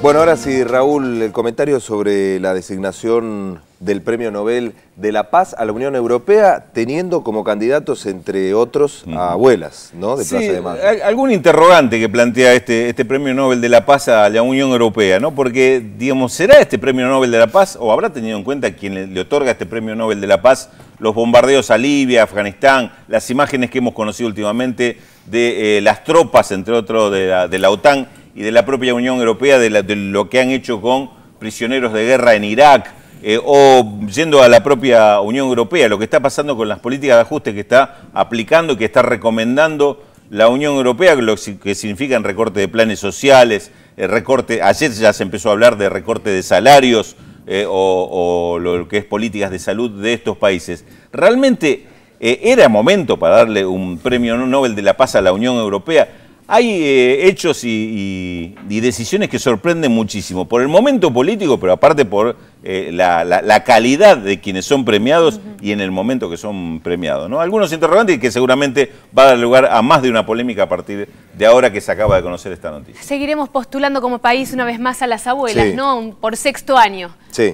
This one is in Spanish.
Bueno, ahora sí, Raúl, el comentario sobre la designación del Premio Nobel de la Paz a la Unión Europea, teniendo como candidatos, entre otros, a abuelas, ¿no? De sí, Plaza de Algún interrogante que plantea este, este Premio Nobel de la Paz a la Unión Europea, ¿no? Porque, digamos, ¿será este Premio Nobel de la Paz o habrá tenido en cuenta quien le, otorga este Premio Nobel de la Paz los bombardeos a Libia, Afganistán, las imágenes que hemos conocido últimamente de eh, las tropas, entre otros, de de la OTAN y de la propia Unión Europea de, lo que han hecho con prisioneros de guerra en Irak, eh, o yendo a la propia Unión Europea, lo que está pasando con las políticas de ajuste que está aplicando y que está recomendando la Unión Europea, lo que significan recorte de planes sociales, eh, recorte, ayer ya se empezó a hablar de recorte de salarios eh, o, o, lo que es políticas de salud de estos países. Realmente era momento para darle un premio Nobel de la Paz a la Unión Europea hay eh, hechos y, decisiones que sorprenden muchísimo por el momento político, pero aparte por eh, la, calidad de quienes son premiados y en el momento que son premiados. ¿no? Algunos interrogantes que seguramente va a dar lugar a más de una polémica a partir de ahora que se acaba de conocer esta noticia. Seguiremos postulando como país una vez más a las abuelas, ¿no? Por sexto año. Sí.